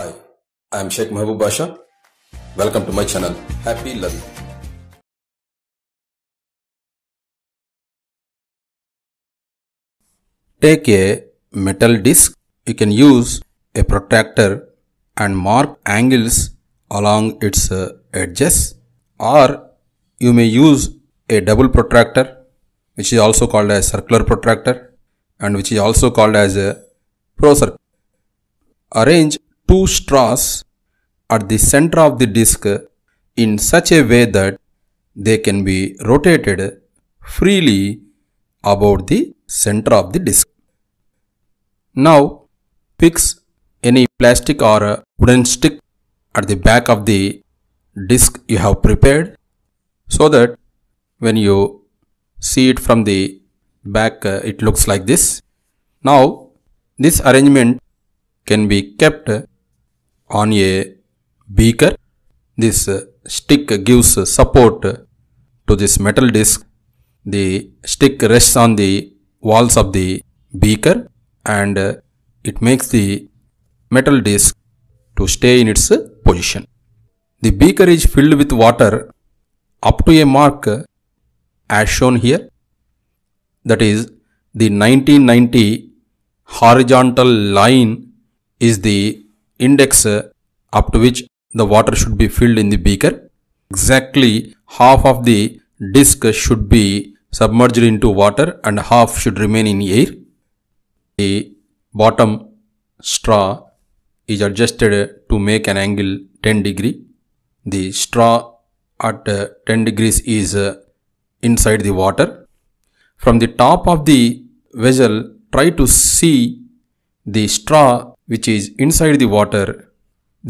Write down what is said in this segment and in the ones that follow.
Hi, I am Sheikh Mahbub Basha. Welcome to my channel. Happy learning. Take a metal disc. You can use a protractor and mark angles along its uh, edges or you may use a double protractor which is also called as circular protractor and which is also called as a protractor. Arrange two straws at the center of the disc in such a way that they can be rotated freely about the center of the disc. Now fix any plastic or wooden stick at the back of the disc you have prepared so that when you see it from the back it looks like this. Now this arrangement can be kept on a beaker. This stick gives support to this metal disc. The stick rests on the walls of the beaker and it makes the metal disc to stay in its position. The beaker is filled with water up to a mark as shown here that is the 1990 horizontal line is the index up to which the water should be filled in the beaker. Exactly half of the disc should be submerged into water and half should remain in air. The bottom straw is adjusted to make an angle 10 degree. The straw at 10 degrees is inside the water. From the top of the vessel, try to see the straw which is inside the water.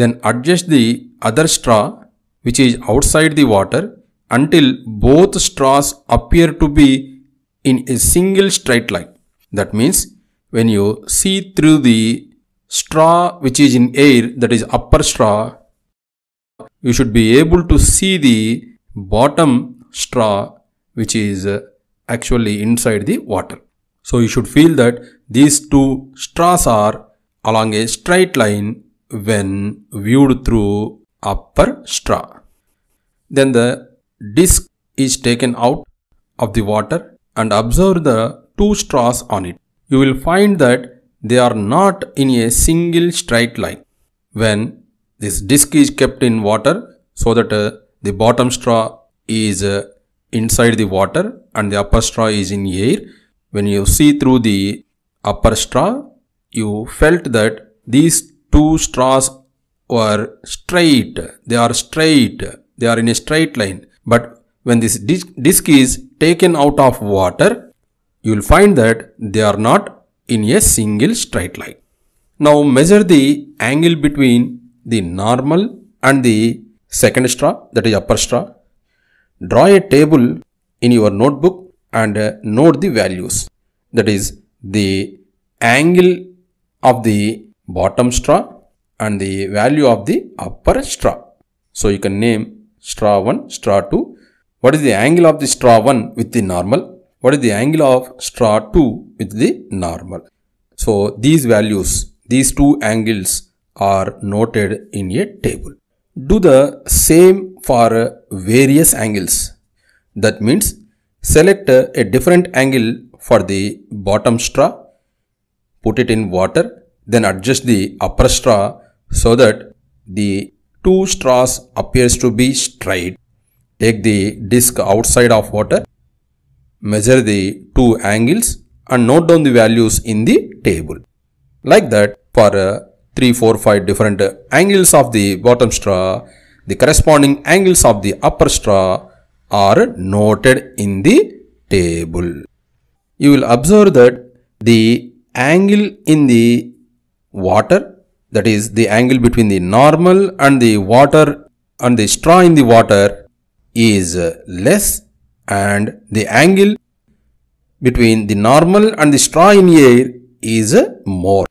Then adjust the other straw which is outside the water until both straws appear to be in a single straight line. That means when you see through the straw which is in air that is upper straw you should be able to see the bottom straw which is uh, actually inside the water. So you should feel that these two straws are along a straight line when viewed through upper straw. Then the disc is taken out of the water and observe the two straws on it. You will find that they are not in a single straight line. When this disc is kept in water so that uh, the bottom straw is uh, inside the water and the upper straw is in air. When you see through the upper straw, you felt that these two straws were straight. They are straight. They are in a straight line. But when this disc is taken out of water, you will find that they are not in a single straight line. Now measure the angle between the normal and the second straw that is upper straw. Draw a table in your notebook and uh, note the values that is the angle of the bottom straw and the value of the upper straw. So you can name straw 1, straw 2. What is the angle of the straw 1 with the normal? What is the angle of straw 2 with the normal? So these values, these two angles are noted in a table. Do the same for various angles. That means select a different angle for the bottom straw put it in water, then adjust the upper straw so that the two straws appears to be straight. Take the disc outside of water, measure the two angles and note down the values in the table. Like that for uh, 3, 4, 5 different uh, angles of the bottom straw, the corresponding angles of the upper straw are noted in the table. You will observe that the angle in the water that is the angle between the normal and the water and the straw in the water is less and the angle between the normal and the straw in air is more.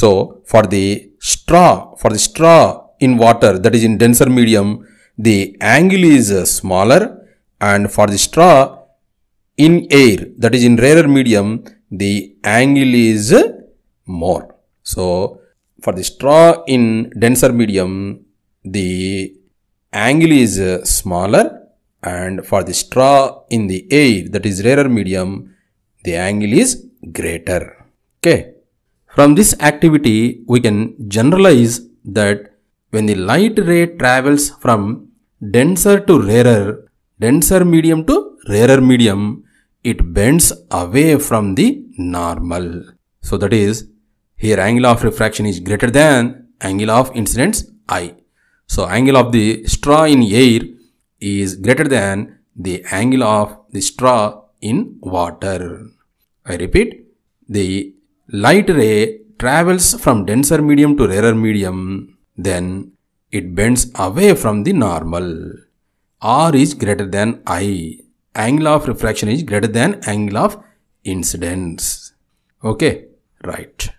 So for the straw, for the straw in water that is in denser medium, the angle is smaller and for the straw in air that is in rarer medium, the angle is more. So, for the straw in denser medium, the angle is smaller and for the straw in the air that is rarer medium, the angle is greater. Okay. From this activity, we can generalize that when the light ray travels from denser to rarer, denser medium to rarer medium, it bends away from the normal. So that is here angle of refraction is greater than angle of incidence I. So angle of the straw in air is greater than the angle of the straw in water. I repeat, the light ray travels from denser medium to rarer medium, then it bends away from the normal. R is greater than I angle of refraction is greater than angle of incidence okay right